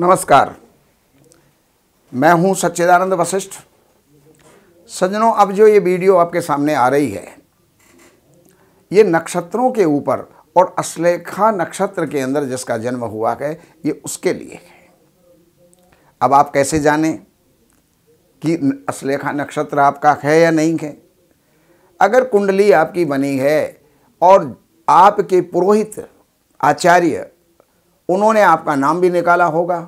नमस्कार मैं हूं सच्चिदानंद वशिष्ठ सजनों अब जो ये वीडियो आपके सामने आ रही है ये नक्षत्रों के ऊपर और अश्लेखा नक्षत्र के अंदर जिसका जन्म हुआ है ये उसके लिए है अब आप कैसे जाने कि अश्लेखा नक्षत्र आपका है या नहीं है अगर कुंडली आपकी बनी है और आपके पुरोहित आचार्य उन्होंने आपका नाम भी निकाला होगा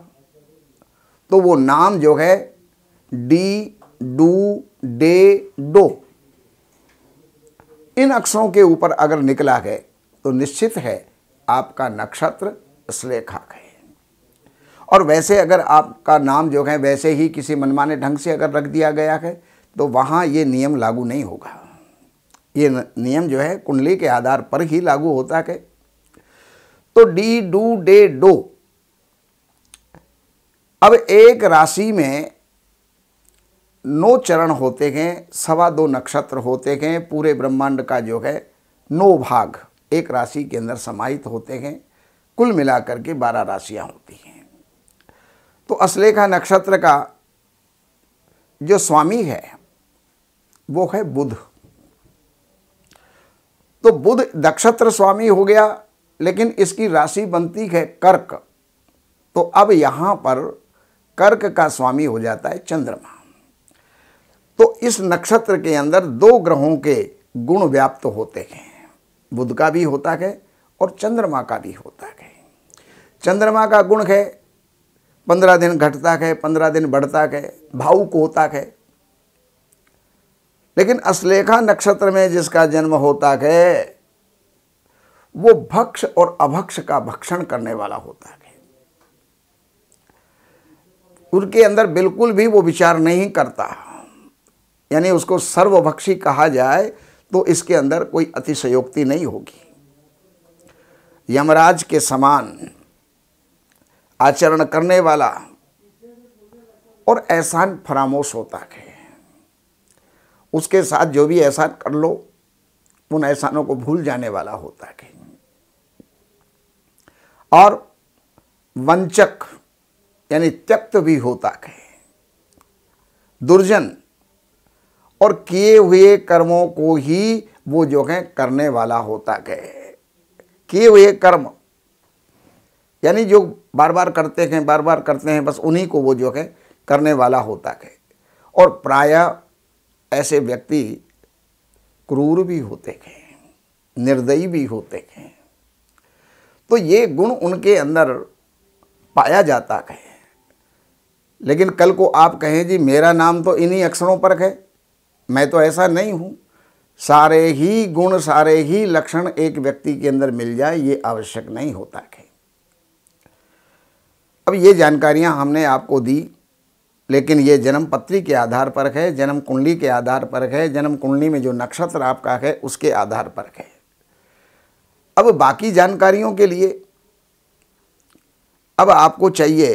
तो वो नाम जो है डी डू डे डो इन अक्षरों के ऊपर अगर निकला है तो निश्चित है आपका नक्षत्र श्लेखा है और वैसे अगर आपका नाम जो है वैसे ही किसी मनमाने ढंग से अगर रख दिया गया है तो वहाँ ये नियम लागू नहीं होगा ये नियम जो है कुंडली के आधार पर ही लागू होता है तो डी डू डे डो अब एक राशि में नौ चरण होते हैं सवा दो नक्षत्र होते हैं पूरे ब्रह्मांड का जो है नौ भाग एक राशि के अंदर समाहित होते हैं कुल मिलाकर के बारह राशियां होती हैं तो असलेखा नक्षत्र का जो स्वामी है वो है बुध तो बुध नक्षत्र स्वामी हो गया लेकिन इसकी राशि बनती है कर्क तो अब यहां पर कर्क का स्वामी हो जाता है चंद्रमा तो इस नक्षत्र के अंदर दो ग्रहों के गुण व्याप्त होते हैं बुध का भी होता है और चंद्रमा का भी होता है चंद्रमा का गुण है पंद्रह दिन घटता है पंद्रह दिन बढ़ता है भावुक होता है लेकिन अश्लेखा नक्षत्र में जिसका जन्म होता है वो भक्ष और अभक्ष का भक्षण करने वाला होता है उनके अंदर बिल्कुल भी वो विचार नहीं करता यानी उसको सर्वभक्षी कहा जाए तो इसके अंदर कोई अतिशयोक्ति नहीं होगी यमराज के समान आचरण करने वाला और एहसान फरामोश होता है उसके साथ जो भी एहसान कर लो उन एहसानों को भूल जाने वाला होता है और वंचक यानी त्यक्त भी होता है दुर्जन और किए हुए कर्मों को ही वो जो है करने वाला होता है किए हुए कर्म यानी जो बार बार करते हैं बार बार करते हैं बस उन्हीं को वो जो है करने वाला होता है और प्राय ऐसे व्यक्ति क्रूर भी होते हैं निर्दयी भी होते हैं तो ये गुण उनके अंदर पाया जाता है लेकिन कल को आप कहें जी मेरा नाम तो इन्हीं अक्षरों पर है मैं तो ऐसा नहीं हूँ सारे ही गुण सारे ही लक्षण एक व्यक्ति के अंदर मिल जाए ये आवश्यक नहीं होता है अब ये जानकारियाँ हमने आपको दी लेकिन ये जन्म पत्री के आधार पर है जन्म कुंडली के आधार पर है जन्म कुंडली में जो नक्षत्र आपका है उसके आधार पर है अब बाकी जानकारियों के लिए अब आपको चाहिए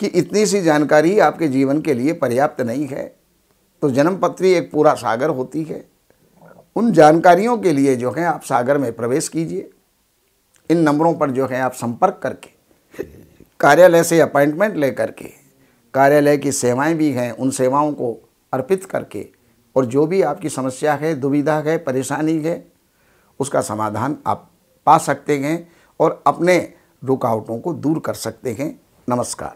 कि इतनी सी जानकारी आपके जीवन के लिए पर्याप्त नहीं है तो जन्मपत्री एक पूरा सागर होती है उन जानकारियों के लिए जो है आप सागर में प्रवेश कीजिए इन नंबरों पर जो है आप संपर्क करके कार्यालय से अपॉइंटमेंट ले करके कार्यालय की सेवाएं भी हैं उन सेवाओं को अर्पित करके और जो भी आपकी समस्या है दुविधा है परेशानी है उसका समाधान आप पा सकते हैं और अपने रुकावटों को दूर कर सकते हैं नमस्कार